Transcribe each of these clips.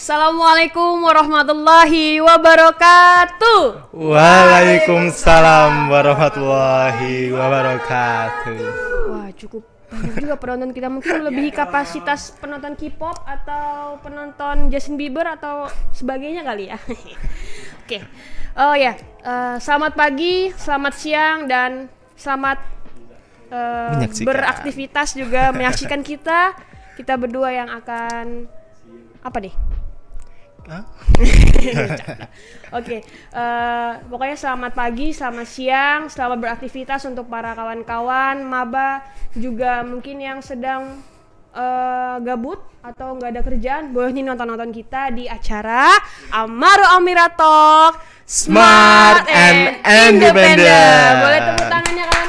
Assalamualaikum warahmatullahi wabarakatuh. Waalaikumsalam warahmatullahi wabarakatuh. Wah, cukup banyak juga penonton kita mungkin ya, lebih ya, kapasitas ya. penonton K-pop atau penonton Justin Bieber atau sebagainya kali ya. Oke. Okay. Oh ya, yeah. uh, selamat pagi, selamat siang dan selamat uh, beraktivitas juga menyaksikan kita kita berdua yang akan apa deh? Oke, okay. uh, eh, pokoknya selamat pagi, selamat siang, selamat beraktivitas untuk para kawan-kawan, maba juga mungkin yang sedang uh, gabut atau nggak ada kerjaan, boleh nih nonton-nonton kita di acara Amaro Amira Smart, Smart and, and Independent. Independent. Boleh tepuk tangannya kan?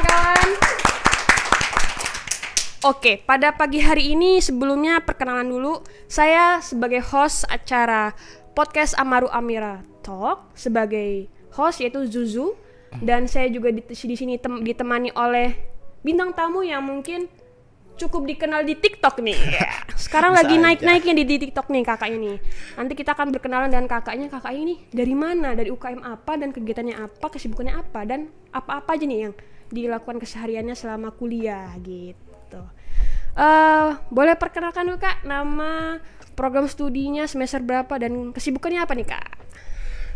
Oke, pada pagi hari ini sebelumnya perkenalan dulu, saya sebagai host acara podcast Amaru Amira Talk sebagai host yaitu Zuzu dan saya juga di, di sini tem, ditemani oleh bintang tamu yang mungkin cukup dikenal di TikTok nih. Iya. Sekarang lagi naik-naiknya di, di TikTok nih kakak ini. Nanti kita akan berkenalan dengan kakaknya. Kakak ini dari mana? Dari UKM apa dan kegiatannya apa? Kesibukannya apa dan apa-apa aja nih yang dilakukan kesehariannya selama kuliah gitu. Uh, boleh perkenalkan dulu kak nama program studinya semester berapa dan kesibukannya apa nih kak?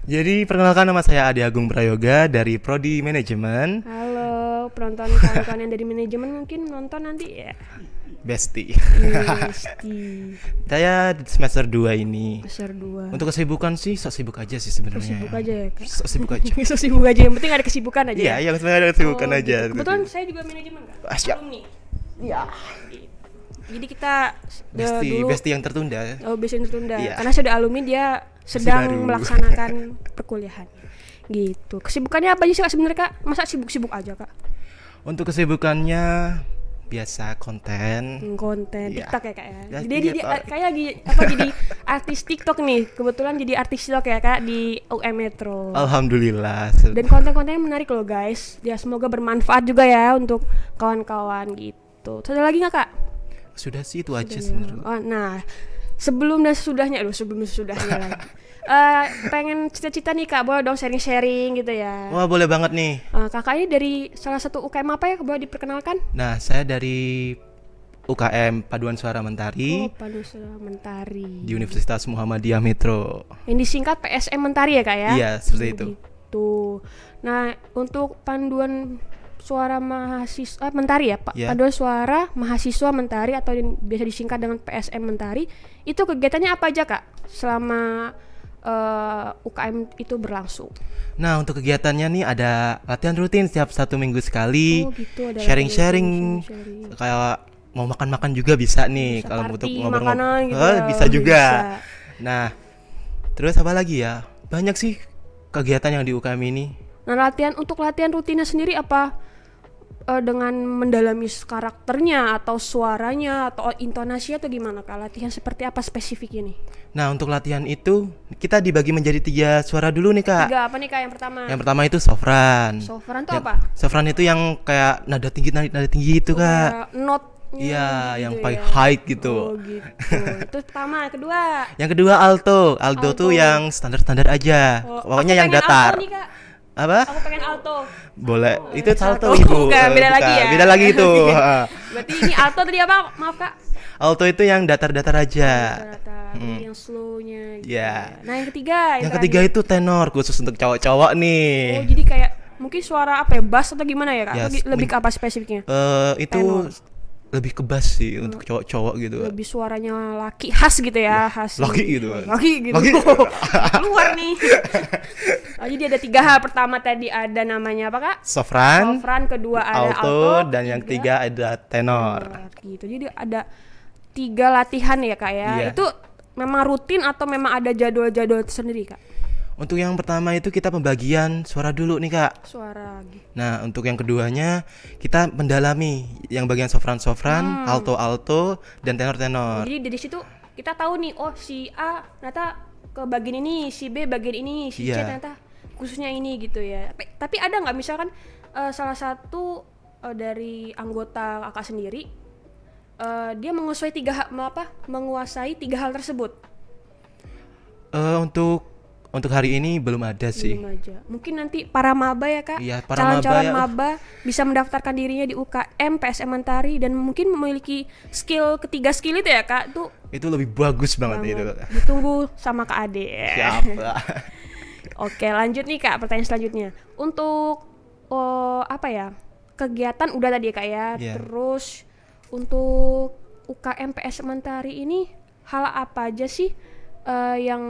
Jadi perkenalkan nama saya Adi Agung Prayoga dari Prodi Manajemen. Halo penonton kawan yang dari manajemen mungkin nonton nanti ya. Besti. Besti. saya semester 2 ini. Semester dua Untuk kesibukan sih sok sibuk aja sih sebenarnya. Sibuk aja ya, Kak. Sok sibuk aja. sok sibuk aja. Yang penting ada kesibukan aja. Iya, ya? yang penting ada kesibukan oh, aja. Gitu. Kebetulan saya juga manajemen, Kak. Asyik. Ah, iya jadi kita eh, besti dulu, besti yang tertunda oh besti yang tertunda yeah. karena sudah alumni dia sedang melaksanakan perkuliahan gitu kesibukannya apa sih kak sebenarnya kak masa sibuk-sibuk aja kak untuk kesibukannya biasa konten hmm, konten ya. TikTok ya kak ya, ya jadi, jadi dia kayak lagi apa jadi artis TikTok nih kebetulan jadi artis TikTok ya kak di UM Metro alhamdulillah dan konten-kontennya menarik loh guys ya semoga bermanfaat juga ya untuk kawan-kawan gitu ada lagi nggak kak sudah sih itu aja ya. sebenarnya. Oh, nah, sebelum dan sudahnya aduh sebelum dan sesudahnya lagi. Uh, pengen cita-cita nih kak boleh dong sharing-sharing gitu ya wah boleh banget nih uh, kakak ini dari salah satu UKM apa ya boleh diperkenalkan nah saya dari UKM Paduan Suara Mentari. Oh, Paduan Suara Mentari. Di Universitas Muhammadiyah Metro. Yang disingkat PSM Mentari ya, Kak ya? Iya, seperti itu. Tuh. Gitu. Nah, untuk panduan suara mahasiswa eh, Mentari ya Pak. Yeah. Paduan suara mahasiswa Mentari atau yang biasa disingkat dengan PSM Mentari. Itu kegiatannya apa aja Kak selama uh, eh, UKM itu berlangsung? Nah untuk kegiatannya nih ada latihan rutin setiap satu minggu sekali. Oh gitu sharing-sharing kayak mau makan-makan juga bisa nih bisa kalau untuk ngobrol gitu. oh, bisa juga. Bisa. Nah terus apa lagi ya? Banyak sih kegiatan yang di UKM ini. Nah, latihan untuk latihan rutinnya sendiri apa? uh, dengan mendalami karakternya atau suaranya atau intonasi atau gimana kak latihan seperti apa spesifik ini? Nah untuk latihan itu kita dibagi menjadi tiga suara dulu nih kak. Tiga apa nih kak yang pertama? Yang pertama itu sofran. Sofran itu apa? Sofran itu yang kayak nada tinggi nada tinggi itu kak. not Iya, gitu yang paling ya. high gitu. Oh, gitu. itu pertama, kedua. Yang kedua alto. Alto, alto. tuh yang standar-standar aja. Oh, Pokoknya yang datar. nih, apa? Aku pengen alto. Boleh. Oh, itu salto, salto. Ibu. Bukan, beda Bukan. lagi ya. Beda lagi itu. Berarti ini alto tadi apa? Maaf, Kak. Alto itu yang datar-datar aja. Datar-datar, hmm. yang slownya gitu. Yeah. Nah, yang ketiga Yang, yang ketiga itu tenor khusus untuk cowok-cowok nih. Oh, jadi kayak mungkin suara apa ya? Bass atau gimana ya, Kak? Yes. Atau lebih ke apa spesifiknya? Eh, uh, itu tenor lebih kebas sih hmm. untuk cowok-cowok gitu lebih suaranya laki khas gitu ya iya, khas gitu, laki gitu laki gitu laki. keluar nih oh, jadi ada tiga hal pertama tadi ada namanya apa kak sofran sofran kedua ada alto, dan tiga. yang tiga ada tenor. gitu jadi ada tiga latihan ya kak ya yeah. itu memang rutin atau memang ada jadwal-jadwal tersendiri kak untuk yang pertama itu kita pembagian suara dulu nih kak. Suara. Nah untuk yang keduanya kita mendalami yang bagian sofran sofran, hmm. alto alto dan tenor tenor. Jadi dari situ kita tahu nih oh si A ternyata ke bagian ini, si B bagian ini, si yeah. C iya. ternyata khususnya ini gitu ya. Tapi, tapi ada nggak misalkan uh, salah satu uh, dari anggota kakak sendiri uh, dia menguasai tiga apa menguasai tiga hal tersebut? Uh, untuk untuk hari ini belum ada sih. Belum aja. Mungkin nanti para maba ya kak, iya, para calon-calon maba, ya. bisa mendaftarkan dirinya di UKM, PSM Mentari dan mungkin memiliki skill ketiga skill itu ya kak, tuh. Itu lebih bagus banget, banget. itu. Ditunggu sama kak Ade. Siapa? Oke lanjut nih kak, pertanyaan selanjutnya. Untuk oh, apa ya? Kegiatan udah tadi ya kak ya. Yeah. Terus untuk UKM PSM Mentari ini hal apa aja sih uh, yang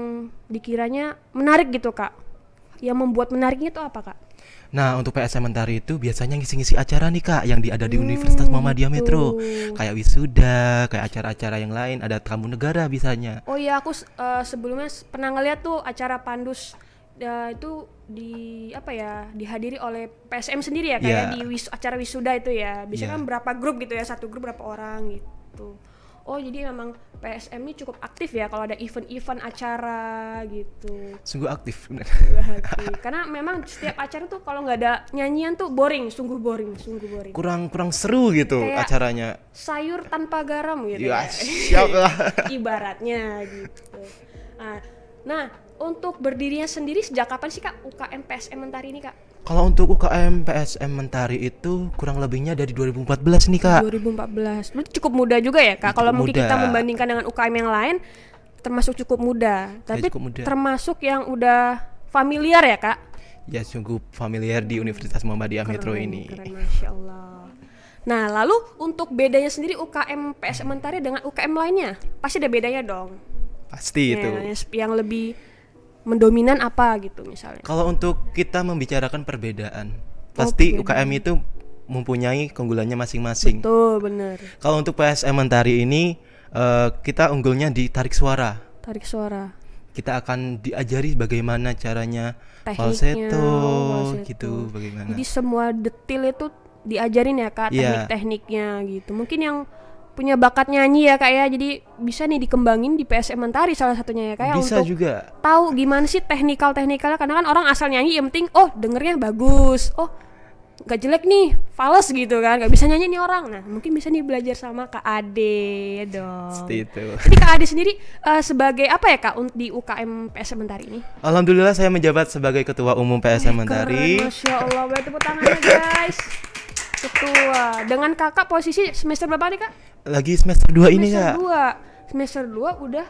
dikiranya menarik gitu kak yang membuat menariknya itu apa kak? Nah untuk PSM Mentari itu biasanya ngisi-ngisi acara nih kak yang di, ada di hmm, Universitas Muhammadiyah gitu. Metro tuh. kayak wisuda, kayak acara-acara yang lain ada tamu negara biasanya. Oh iya aku uh, sebelumnya pernah ngeliat tuh acara Pandus uh, itu di apa ya dihadiri oleh PSM sendiri ya kayak yeah. Iya. di wis, acara wisuda itu ya biasanya yeah. kan berapa grup gitu ya satu grup berapa orang gitu oh jadi memang PSM ini cukup aktif ya kalau ada event-event acara gitu. Sungguh aktif benar. Karena memang setiap acara tuh kalau nggak ada nyanyian tuh boring, sungguh boring, sungguh boring. Kurang kurang seru gitu Kayak acaranya. Sayur tanpa garam gitu. ya. ya. Siap lah. Ibaratnya gitu. nah, nah untuk berdirinya sendiri sejak kapan sih kak UKM PSM Mentari ini kak? Kalau untuk UKM PSM Mentari itu kurang lebihnya dari 2014 nih kak. 2014, berarti cukup muda juga ya kak. Kalau mungkin kita membandingkan dengan UKM yang lain, termasuk cukup muda. Ya, Tapi cukup muda. termasuk yang udah familiar ya kak? Ya sungguh familiar di Universitas Muhammadiyah Metro ini. Keren, Masya Allah. Nah lalu untuk bedanya sendiri UKM PSM Mentari dengan UKM lainnya, pasti ada bedanya dong. Pasti ya, itu. Yang lebih mendominan apa gitu misalnya. Kalau untuk kita membicarakan perbedaan, oh, pasti perbedaan. UKM itu mempunyai keunggulannya masing-masing. Betul, benar. Kalau untuk PSM Mentari ini uh, kita unggulnya di tarik suara. Tarik suara. Kita akan diajari bagaimana caranya Tekniknya, falsetto, gitu bagaimana. Jadi semua detil itu diajarin ya Kak iya. teknik-tekniknya yeah. gitu. Mungkin yang punya bakat nyanyi ya kak ya jadi bisa nih dikembangin di PSM Mentari salah satunya ya kak ya bisa untuk juga tahu gimana sih teknikal teknikalnya karena kan orang asal nyanyi yang penting oh dengernya bagus oh gak jelek nih fals gitu kan gak bisa nyanyi nih orang nah mungkin bisa nih belajar sama kak Ade dong Tapi itu jadi kak Ade sendiri uh, sebagai apa ya kak untuk di UKM PSM Mentari ini Alhamdulillah saya menjabat sebagai ketua umum PSM Mentari Keren, Masya Allah buat tepuk tangan ya guys Ketua. Dengan kakak posisi semester berapa nih kak? Lagi semester 2 ini kak. Semester 2. Semester 2 udah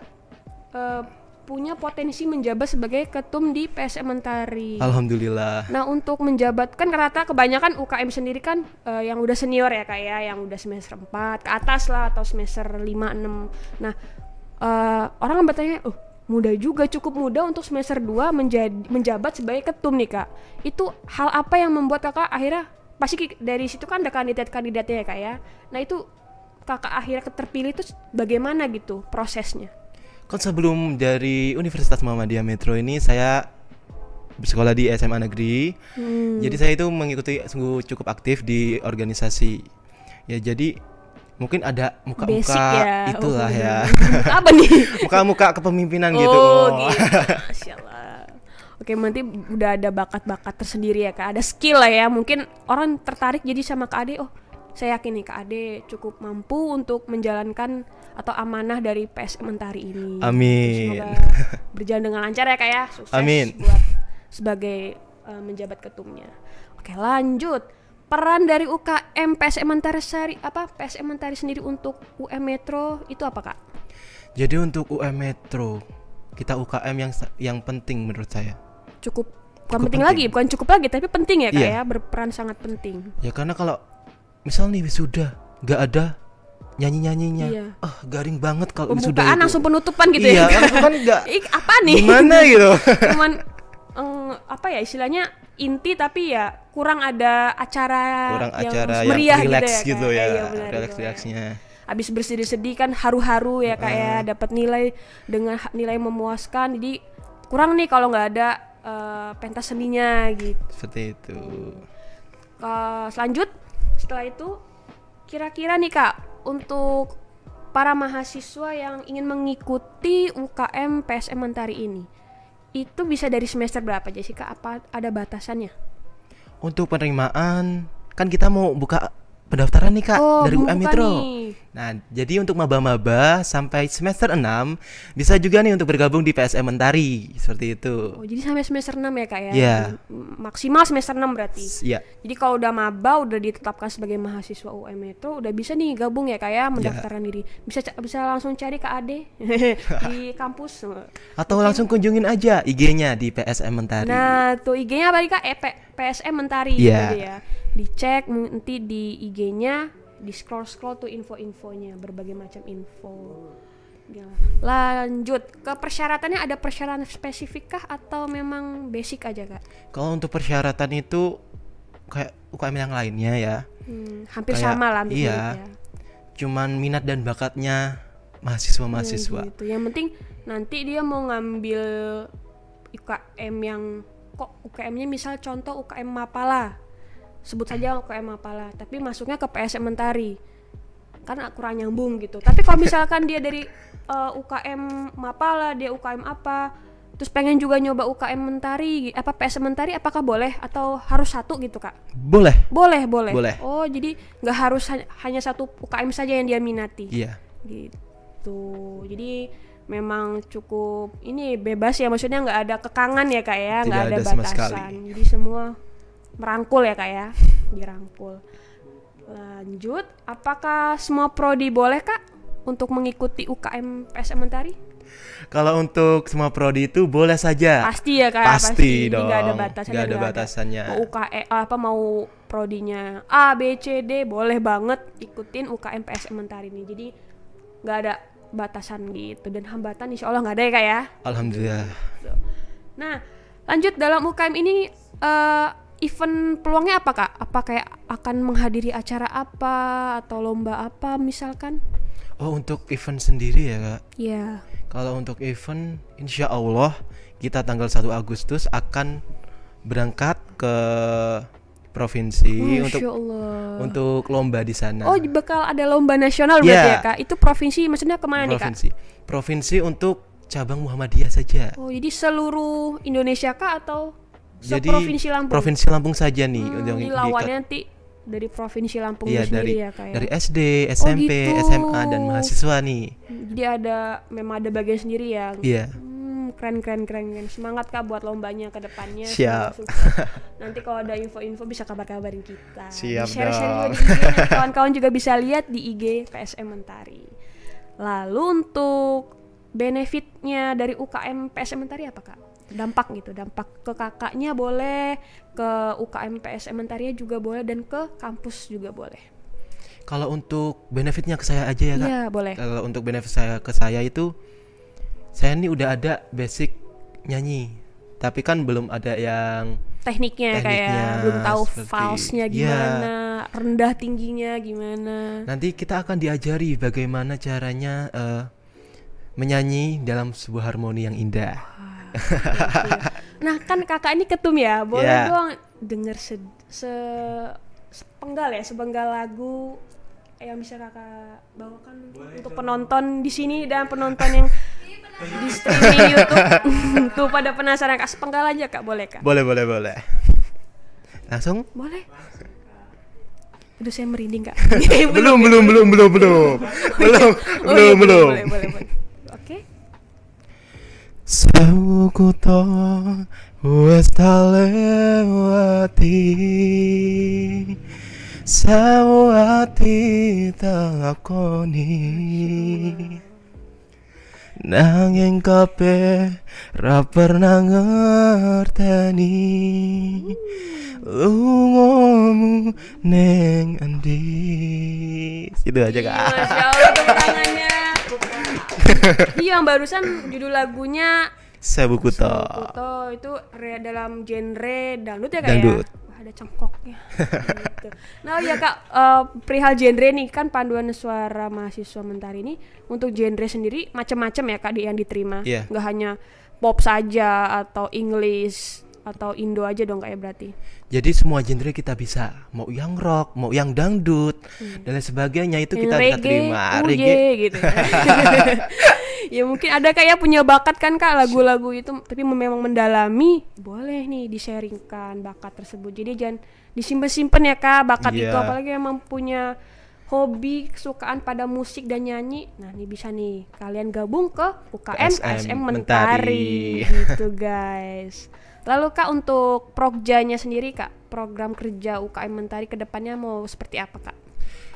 uh, punya potensi menjabat sebagai ketum di PSM Mentari. Alhamdulillah. Nah untuk menjabat kan rata kebanyakan UKM sendiri kan uh, yang udah senior ya kak ya, yang udah semester 4 ke atas lah atau semester 5 6. Nah uh, orang bertanya, "Oh, muda juga cukup muda untuk semester 2 menjadi menjabat sebagai ketum nih kak itu hal apa yang membuat kakak akhirnya pasti dari situ kan ada kandidat-kandidatnya ya kak ya nah itu kakak akhirnya terpilih itu bagaimana gitu prosesnya kan sebelum dari Universitas Muhammadiyah Metro ini saya bersekolah di SMA negeri hmm. jadi saya itu mengikuti sungguh cukup aktif di organisasi ya jadi mungkin ada muka-muka ya. itulah oh, ya apa nih muka-muka kepemimpinan gitu. Oh, oh, gitu, gitu. Oke, nanti udah ada bakat-bakat tersendiri ya Kak. Ada skill lah ya. Mungkin orang tertarik jadi sama Kak Ade, oh saya yakin nih Kak Ade cukup mampu untuk menjalankan atau amanah dari PSM Mentari ini. Amin. Semoga berjalan dengan lancar ya Kak ya. Sukses Amin. buat sebagai uh, menjabat ketumnya. Oke, lanjut. Peran dari UKM PSM Mentari seri, apa PSM Mentari sendiri untuk UM Metro itu apa Kak? Jadi untuk UM Metro kita UKM yang yang penting menurut saya cukup bukan penting, penting lagi, bukan cukup lagi tapi penting ya kayak yeah. Ya? berperan sangat penting. Ya karena kalau misal nih sudah nggak ada nyanyi nyanyinya, iya. ah oh, garing banget kalau wisuda itu. langsung penutupan gitu ya? iya, ya. kan nggak. apa nih? Gimana gitu? Cuman um, apa ya istilahnya inti tapi ya kurang ada acara kurang yang acara yang meriah yang gitu relax gitu ya, gitu ya, ya, iya, relax iya, relaxnya abis bersedih-sedih kan haru-haru ya kayak uh. Ya? dapat nilai dengan nilai memuaskan jadi kurang nih kalau nggak ada uh, pentas seninya gitu. Seperti itu. Uh, selanjut setelah itu kira-kira nih Kak untuk para mahasiswa yang ingin mengikuti UKM PSM Mentari ini itu bisa dari semester berapa Jessica apa ada batasannya untuk penerimaan kan kita mau buka pendaftaran nih kak oh, dari UM Metro. Nah, jadi untuk maba-maba sampai semester 6 bisa juga nih untuk bergabung di PSM Mentari seperti itu. Oh, jadi sampai semester 6 ya kak ya? Yeah. Maksimal semester 6 berarti. Iya. Yeah. Jadi kalau udah maba udah ditetapkan sebagai mahasiswa UM itu udah bisa nih gabung ya kak ya mendaftaran yeah. diri. Bisa bisa langsung cari Kak Ade di kampus. Atau okay. langsung kunjungin aja IG-nya di PSM Mentari. Nah, tuh IG-nya apa nih kak? E, P PSM Mentari yeah. gitu ya dicek nanti di IG-nya di scroll scroll tuh info-infonya berbagai macam info lanjut ke persyaratannya ada persyaratan spesifik kah atau memang basic aja kak kalau untuk persyaratan itu kayak UKM yang lainnya ya hmm, hampir kayak, sama lah iya ya. cuman minat dan bakatnya mahasiswa mahasiswa hmm, gitu. yang penting nanti dia mau ngambil UKM yang kok UKM-nya misal contoh UKM Mapala sebut saja UKM apalah tapi masuknya ke PSM Mentari kan kurang nyambung gitu tapi kalau misalkan dia dari uh, eh, UKM Mapala dia UKM apa terus pengen juga nyoba UKM Mentari apa PSM Mentari apakah boleh atau harus satu gitu kak boleh boleh boleh, boleh. oh jadi nggak harus ha hanya satu UKM saja yang dia minati iya gitu jadi memang cukup ini bebas ya maksudnya nggak ada kekangan ya kak ya nggak ada, ada batasan jadi semua merangkul ya kak ya dirangkul lanjut apakah semua prodi boleh kak untuk mengikuti UKM PSM Mentari kalau untuk semua prodi itu boleh saja pasti ya kak pasti, pasti. dong nggak ada batasannya gak ada batasannya mau UKM e, apa mau prodinya A B C D boleh banget ikutin UKM PSM Mentari ini jadi nggak ada batasan gitu dan hambatan insya Allah nggak ada ya kak ya alhamdulillah nah lanjut dalam UKM ini uh, event peluangnya apa kak? Apa kayak akan menghadiri acara apa atau lomba apa misalkan? Oh untuk event sendiri ya kak? Iya. Yeah. Kalau untuk event, insya Allah kita tanggal 1 Agustus akan berangkat ke provinsi oh, untuk Allah. untuk lomba di sana. Oh bakal ada lomba nasional yeah. berarti ya kak? Itu provinsi maksudnya kemana provinsi. nih kak? Provinsi untuk cabang Muhammadiyah saja. Oh jadi seluruh Indonesia kak atau? jadi provinsi Lampung. Provinsi Lampung saja nih hmm, yang lawannya nanti dari provinsi Lampung iya, sendiri dari, ya kayak. Ya? Dari SD, SMP, oh, gitu. SMA dan mahasiswa nih. Jadi ada memang ada bagian sendiri ya. Iya. Hmm, keren keren keren keren. Semangat Kak buat lombanya ke depannya. Siap. Nanti kalau ada info-info bisa kabar-kabarin kita. Siap. Share -share dong. Kawan-kawan juga bisa lihat di IG PSM Mentari. Lalu untuk benefitnya dari UKM PSM Mentari apa Kak? dampak gitu dampak ke kakaknya boleh ke UKM PS Mentaria ya juga boleh dan ke kampus juga boleh kalau untuk benefitnya ke saya aja ya kak. Iya boleh. Kalau untuk benefit saya ke saya itu, saya ini udah ada basic nyanyi, tapi kan belum ada yang tekniknya, tekniknya kayak belum tahu falsnya iya. gimana, ya. rendah tingginya gimana. Nanti kita akan diajari bagaimana caranya uh, menyanyi dalam sebuah harmoni yang indah. Wow Gitu. nah kan kakak ini ketum ya, boleh yeah. dong denger se, se sepenggal ya, sepenggal lagu yang bisa kakak bawakan boleh untuk dong. penonton di sini dan penonton yang di streaming YouTube tuh pada penasaran kak sepenggal aja kak boleh kak? Boleh boleh boleh. Langsung? Boleh. udah saya merinding kak. belum, belum, belum, belum, belum, oh, iya. belum, oh, iya, belum, belum, belum. Sewu kuto wis lewati Sewu ati takoni Nanging kape ra pernah ngerteni lungomu neng andi Itu aja Kak. Masya Allah tangannya. iya yang barusan judul lagunya Sabukuto. Sabukuto itu dalam genre dangdut ya kak ya? dangdut. ya? Wah, ada cengkoknya. gitu. Nah ya kak uh, perihal genre nih kan panduan suara mahasiswa mentari ini untuk genre sendiri macam-macam ya kak yang diterima. Yeah. Gak hanya pop saja atau English atau Indo aja dong kayak ya, berarti. Jadi semua genre kita bisa, mau yang rock, mau yang dangdut hmm. dan lain sebagainya itu kita reggae, bisa terima. Uye, oh, reggae gitu. Ya. mungkin ada kayak ya, punya bakat kan Kak lagu-lagu itu tapi memang mendalami, boleh nih di-sharingkan bakat tersebut. Jadi jangan disimpan-simpan ya Kak bakat yeah. itu apalagi emang punya hobi kesukaan pada musik dan nyanyi. Nah, ini bisa nih kalian gabung ke UKM SM Mentari, Mentari. gitu guys. Lalu Kak untuk progjanya sendiri Kak, program kerja UKM Mentari kedepannya mau seperti apa Kak?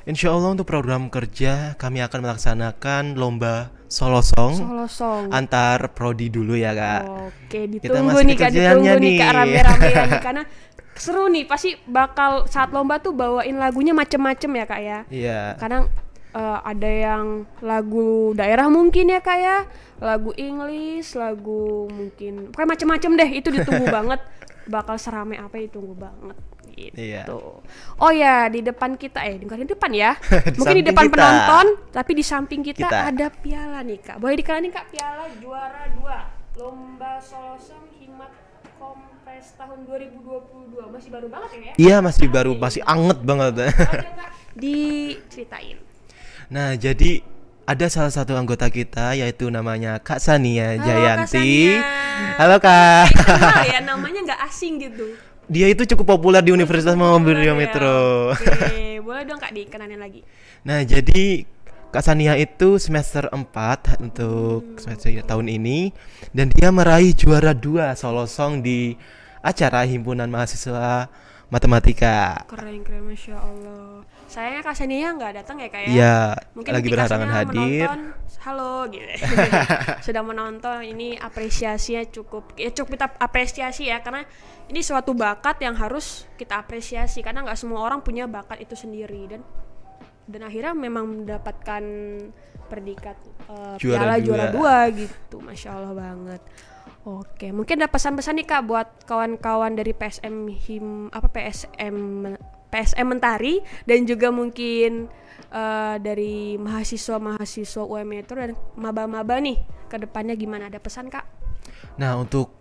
Insya Allah untuk program kerja kami akan melaksanakan lomba solo song, solo song. antar prodi dulu ya kak. Oke ditunggu nih kak, ditunggu nih kak rame-rame ya karena seru nih pasti bakal saat lomba tuh bawain lagunya macem-macem ya kak ya. Iya. Karena uh, ada yang lagu daerah mungkin ya kak ya lagu Inggris lagu mungkin kayak macem-macem deh itu ditunggu banget bakal serame apa itu tunggu banget gitu iya. oh ya di depan kita eh di depan ya di mungkin di depan kita. penonton tapi di samping kita, kita ada piala nih kak boleh dikenalin kak piala juara dua lomba solosem himat kompes tahun 2022 masih baru banget ya iya masih baru masih anget banget diceritain Nah, jadi ada salah satu anggota kita yaitu namanya Kak Sania Halo, Jayanti. Kak Sania. Halo Kak. Eh, kenal ya namanya nggak asing gitu. Dia itu cukup populer di Universitas Muhammadiyah Metro. Ya. Oke, boleh dong Kak dikenanin lagi. Nah, jadi Kak Sania itu semester 4 untuk hmm. semester tahun ini dan dia meraih juara dua solo song di acara himpunan mahasiswa matematika. Keren keren masya Allah. Sayangnya Kak Sania nggak datang ya kayak. Ya? Iya. Mungkin lagi berhalangan hadir. Menonton, Halo gitu. Sudah menonton ini apresiasinya cukup ya cukup kita apresiasi ya karena ini suatu bakat yang harus kita apresiasi karena nggak semua orang punya bakat itu sendiri dan dan akhirnya memang mendapatkan predikat uh, juara piala juara dua gitu masya allah banget Oke, mungkin ada pesan-pesan nih Kak buat kawan-kawan dari PSM Him apa PSM PSM Mentari dan juga mungkin uh, dari mahasiswa-mahasiswa UMI itu dan maba-maba nih ke depannya gimana ada pesan Kak? Nah, untuk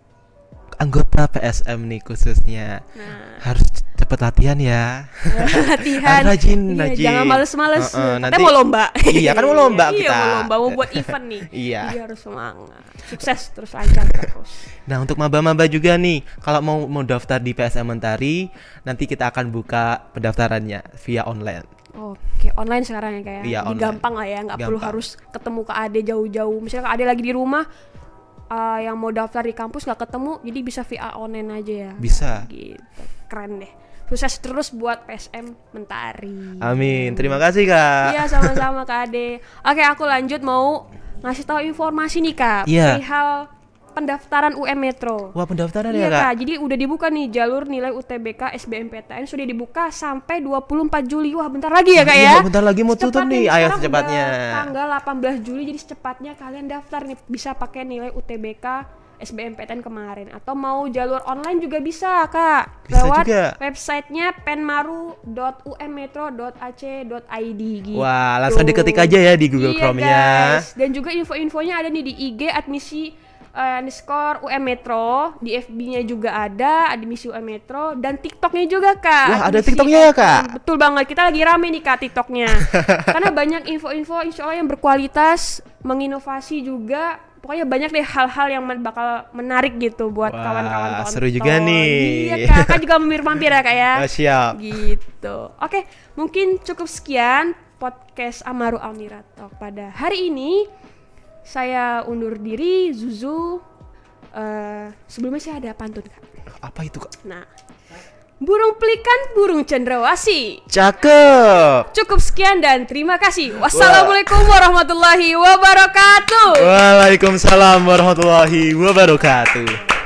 anggota PSM nih khususnya nah. harus dapat latihan ya. latihan. rajin, iya, rajin. Jangan males-males. Uh, uh, nanti mau lomba. Iya, kan mau lomba iya, kita. Iya, mau lomba, mau buat event nih. iya. Dia harus semangat. Sukses terus lancar terus. Nah, untuk maba-maba juga nih, kalau mau mau daftar di PSM Mentari, nanti kita akan buka pendaftarannya via online. Oke, online sekarang ya kayak. Iya, Gampang lah ya, nggak perlu harus ketemu ke Ade jauh-jauh. Misalnya ke Ade lagi di rumah, uh, yang mau daftar di kampus nggak ketemu, jadi bisa via online aja ya. Bisa. Gitu. Keren deh sukses terus buat PSM Mentari. Amin. Terima kasih Kak. Iya, sama-sama Kak Ade. Oke, aku lanjut mau ngasih tahu informasi nih Kak, yeah. perihal pendaftaran UM Metro. Wah, pendaftaran ya, iya, ya, Kak. Kak. Jadi udah dibuka nih jalur nilai UTBK SBMPTN sudah dibuka sampai 24 Juli. Wah, bentar lagi ya, Kak ya. Iya, bentar lagi mau tutup nih. Ayo secepatnya. Tanggal 18 Juli jadi secepatnya kalian daftar nih bisa pakai nilai UTBK SBMPTN kemarin atau mau jalur online juga bisa kak bisa lewat juga. websitenya penmaru.ummetro.ac.id gitu. Wah langsung diketik aja ya di Google iya, Chrome-nya. Guys. Dan juga info-infonya ada nih di IG admisi uh, UM Metro di FB-nya juga ada admisi UM Metro dan Tiktok nya juga kak Wah ada Tiktok nya ya kak betul banget kita lagi rame nih kak TikToknya karena banyak info-info insya Allah yang berkualitas menginovasi juga pokoknya banyak deh hal-hal yang bakal menarik gitu buat kawan-kawan Seru juga nih. Iya, Kakak kan juga mampir-mampir ya, Kak ya. Oh, siap. Gitu. Oke, mungkin cukup sekian podcast Amaru Almira Talk pada hari ini. Saya undur diri, Zuzu. Uh, sebelumnya saya ada pantun, Kak. Apa itu, Kak? Nah, burung pelikan, burung cendrawasi. Cakep. Cukup sekian dan terima kasih. Wassalamualaikum warahmatullahi wabarakatuh. Waalaikumsalam warahmatullahi wabarakatuh.